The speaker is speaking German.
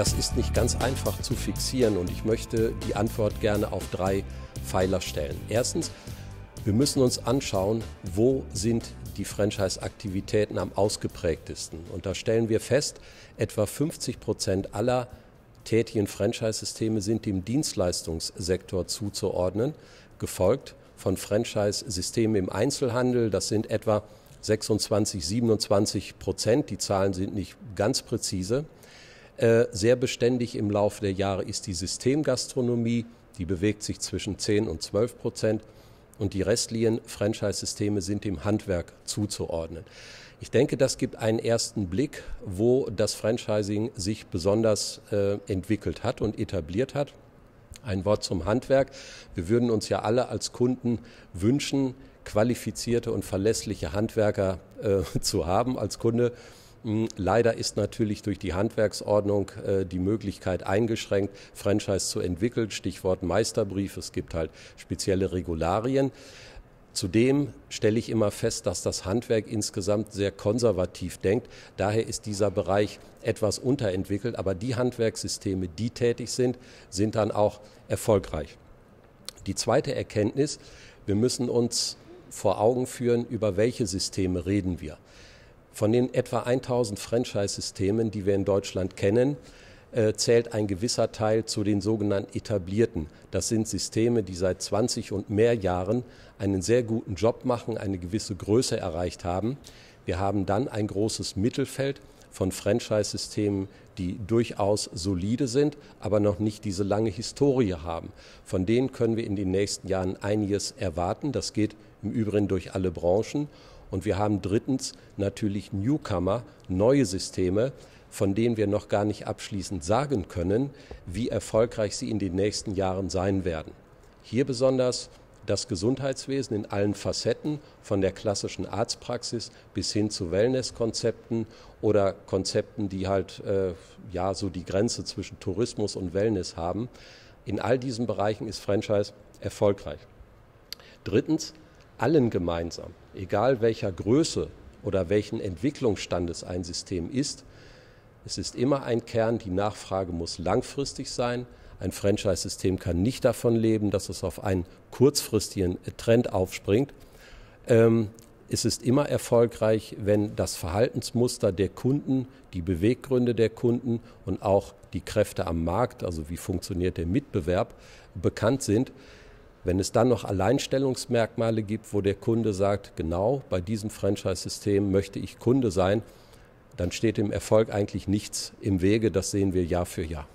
Das ist nicht ganz einfach zu fixieren und ich möchte die Antwort gerne auf drei Pfeiler stellen. Erstens, wir müssen uns anschauen, wo sind die Franchise-Aktivitäten am ausgeprägtesten. Und da stellen wir fest, etwa 50 Prozent aller tätigen Franchise-Systeme sind dem Dienstleistungssektor zuzuordnen, gefolgt von Franchise-Systemen im Einzelhandel. Das sind etwa 26, 27 Prozent. Die Zahlen sind nicht ganz präzise. Äh, sehr beständig im Laufe der Jahre ist die Systemgastronomie, die bewegt sich zwischen 10 und 12 Prozent und die restlichen Franchise-Systeme sind dem Handwerk zuzuordnen. Ich denke, das gibt einen ersten Blick, wo das Franchising sich besonders äh, entwickelt hat und etabliert hat. Ein Wort zum Handwerk. Wir würden uns ja alle als Kunden wünschen, qualifizierte und verlässliche Handwerker äh, zu haben als Kunde. Hm, leider ist natürlich durch die Handwerksordnung äh, die Möglichkeit eingeschränkt, Franchise zu entwickeln. Stichwort Meisterbrief. Es gibt halt spezielle Regularien. Zudem stelle ich immer fest, dass das Handwerk insgesamt sehr konservativ denkt. Daher ist dieser Bereich etwas unterentwickelt. Aber die Handwerkssysteme, die tätig sind, sind dann auch erfolgreich. Die zweite Erkenntnis, wir müssen uns vor Augen führen, über welche Systeme reden wir. Von den etwa 1000 Franchise-Systemen, die wir in Deutschland kennen, äh, zählt ein gewisser Teil zu den sogenannten etablierten. Das sind Systeme, die seit 20 und mehr Jahren einen sehr guten Job machen, eine gewisse Größe erreicht haben. Wir haben dann ein großes Mittelfeld von Franchise-Systemen, die durchaus solide sind, aber noch nicht diese lange Historie haben. Von denen können wir in den nächsten Jahren einiges erwarten. Das geht im Übrigen durch alle Branchen. Und wir haben drittens natürlich Newcomer, neue Systeme, von denen wir noch gar nicht abschließend sagen können, wie erfolgreich sie in den nächsten Jahren sein werden. Hier besonders das Gesundheitswesen in allen Facetten, von der klassischen Arztpraxis bis hin zu Wellnesskonzepten oder Konzepten, die halt äh, ja so die Grenze zwischen Tourismus und Wellness haben. In all diesen Bereichen ist Franchise erfolgreich. Drittens, allen gemeinsam, egal welcher Größe oder welchen Entwicklungsstandes ein System ist, es ist immer ein Kern, die Nachfrage muss langfristig sein. Ein Franchise-System kann nicht davon leben, dass es auf einen kurzfristigen Trend aufspringt. Ähm, es ist immer erfolgreich, wenn das Verhaltensmuster der Kunden, die Beweggründe der Kunden und auch die Kräfte am Markt, also wie funktioniert der Mitbewerb, bekannt sind. Wenn es dann noch Alleinstellungsmerkmale gibt, wo der Kunde sagt, genau bei diesem Franchise-System möchte ich Kunde sein, dann steht dem Erfolg eigentlich nichts im Wege. Das sehen wir Jahr für Jahr.